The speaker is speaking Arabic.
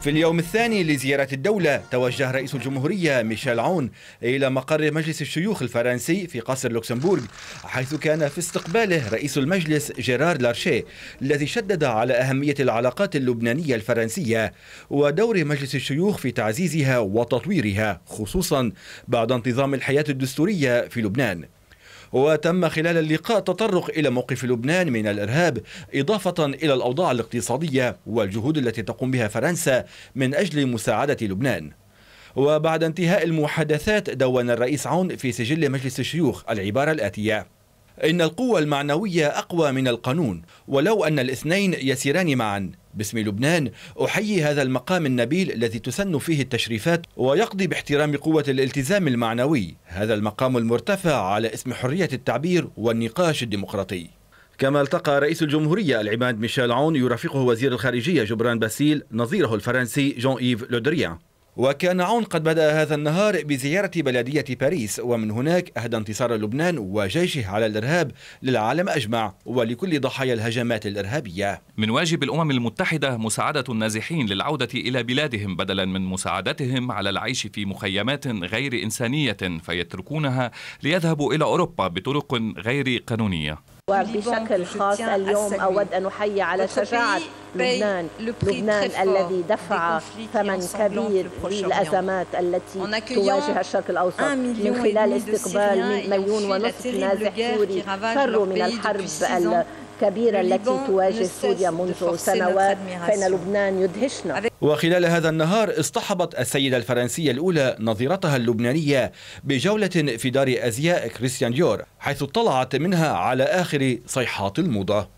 في اليوم الثاني لزيارة الدولة توجه رئيس الجمهورية ميشيل عون إلى مقر مجلس الشيوخ الفرنسي في قصر لوكسمبورغ حيث كان في استقباله رئيس المجلس جيرار لارشيه الذي شدد على أهمية العلاقات اللبنانية الفرنسية ودور مجلس الشيوخ في تعزيزها وتطويرها خصوصا بعد انتظام الحياة الدستورية في لبنان وتم خلال اللقاء تطرق إلى موقف لبنان من الإرهاب إضافة إلى الأوضاع الاقتصادية والجهود التي تقوم بها فرنسا من أجل مساعدة لبنان وبعد انتهاء المحادثات دون الرئيس عون في سجل مجلس الشيوخ العبارة الآتية إن القوة المعنوية أقوى من القانون ولو أن الاثنين يسيران معا باسم لبنان أحيي هذا المقام النبيل الذي تسن فيه التشريفات ويقضي باحترام قوة الالتزام المعنوي هذا المقام المرتفع على اسم حرية التعبير والنقاش الديمقراطي كما التقى رئيس الجمهورية العماد ميشيل عون يرافقه وزير الخارجية جبران باسيل نظيره الفرنسي جون إيف لودريان وكان عون قد بدأ هذا النهار بزيارة بلدية باريس ومن هناك أهدى انتصار لبنان وجيشه على الإرهاب للعالم أجمع ولكل ضحايا الهجمات الإرهابية من واجب الأمم المتحدة مساعدة النازحين للعودة إلى بلادهم بدلا من مساعدتهم على العيش في مخيمات غير إنسانية فيتركونها ليذهبوا إلى أوروبا بطرق غير قانونية وبشكل خاص اليوم أود أن أحيي على شجاعة لبنان لبنان الذي دفع ثمن كبير للأزمات التي تواجه الشرق الأوسط من خلال استقبال مليون ونصف نازح سوري فروا من الحرب الكبيرة التي تواجه سوريا منذ سنوات فإن لبنان يدهشنا وخلال هذا النهار اصطحبت السيدة الفرنسية الأولى نظيرتها اللبنانية بجولة في دار أزياء كريستيان ديور حيث اطلعت منها على آخر صيحات الموضة